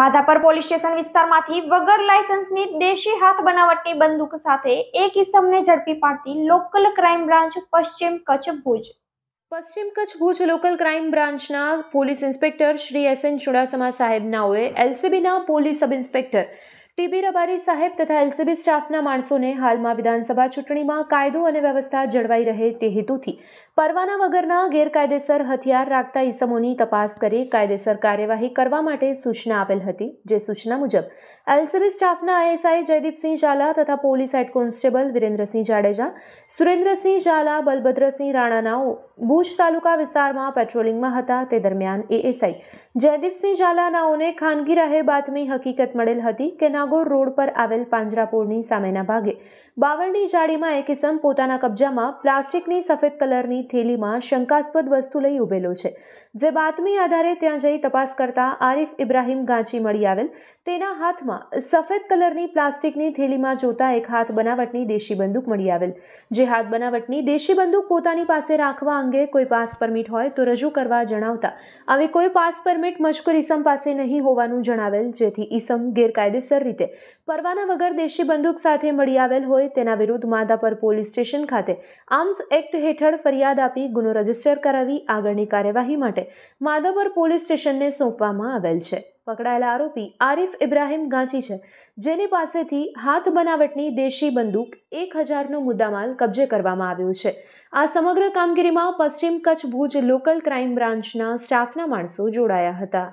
Madhapar police station વિસ્તારમાંથી વગર લાયસન્સની દેશી હાથ બનાવટની બંદૂક સાથે એક ઇસમને ઝડપી પાડતી લોકલ ક્રાઇમ બ્રાન્ચ પશ્ચિમ કચ્છ ભુજ પશ્ચિમ કચ્છ ભુજ લોકલ ક્રાઇમ બ્રાન્ચના police inspector Shri S N Chudasama સાહેબનાઓએ એલસીબીના police sub inspector TB Rabari સાહેબ તથા એલસીબી સ્ટાફના માણસોને હાલમાં વિધાનસભા ચૂંટણીમાં કાયદો અને વ્યવસ્થા જળવાઈ રહે તે હેતુથી પરવાના વગરના ગેરકાયદેસર હથિયાર રાખતા ઇસમોની તપાસ કરી કાયદેસર કાર્યવાહી કરવા માટે સૂચના આપેલ હતી જે સૂચના મુજબ એલસીબી સ્ટાફના આઈએસઆઈ જયદીપસિંહ ઝાલા તથા police head constable Virendrasinh Jadeja Surendrasinh Zala Balbhadrasinh રાણાનાઓ ભુજ તાલુકા વિસ્તારમાં પેટ્રોલિંગમાં હતા તે દરમિયાન એએસઆઈ જયદીપસિંહ ઝાલાનાઓને ખાનગી રાહે બાતમી હકીકત મળેલ હતી કે નાગોર રોડ પર આવેલ પાંજરાપોળની સામેના ભાગે બાવળની જાળીમાં એ ઇસમ પોતાના કબજામાં પ્લાસ્ટિકની સફેદ કલરની થેલીમાં શંકાસ્પદ વસ્તુ લઈ ઉભેલો છે જે બાતમી આધારે ત્યાં જઈ તપાસ કરતા આરિફ ઇબ્રાહીમ ગાંચી મળી આવેલ તેના હાથમાં સફેદ કલરની પ્લાસ્ટિકની થેલીમાં જોતા એક હાથ બનાવટની દેશી બંદૂક મળી આવેલ જે હાથ બનાવટની દેશી બંદૂક પોતાની પાસે રાખવા અંગે કોઈ પાસ પરમિટ હોય તો રજૂ કરવા જણાવતા આવી કોઈ પાસ પરમિટ મશ્કુર ઈસમ પાસે નહીં હોવાનું જણાવેલ જેથી ઈસમ ગેરકાયદેસર રીતે પરવાના વગર દેશી બંદૂક સાથે મળી આવેલ હોય તેના વિરુદ્ધ માધાપર પોલીસ સ્ટેશન ખાતે આર્મ્સ એક્ટ હેઠળ ફરિયાદ આપી ગુનો રજીસ્ટર કરાવી આગળની કાર્યવાહી માટે માધાપર પોલીસ સ્ટેશનને સોંપવામાં આવેલ છે પકડાયેલા આરોપી આરિફ ઇબ્રાહીમ ગાંચી છે જેની પાસેથી હાથ બનાવટની દેશી બંદૂક એક હજારનો મુદ્દામાલ કબજે કરવામાં આવ્યો છે આ સમગ્ર કામગીરીમાં પશ્ચિમ કચ્છ ભુજ લોકલ ક્રાઇમ બ્રાન્ચના સ્ટાફના માણસો જોડાયા હતા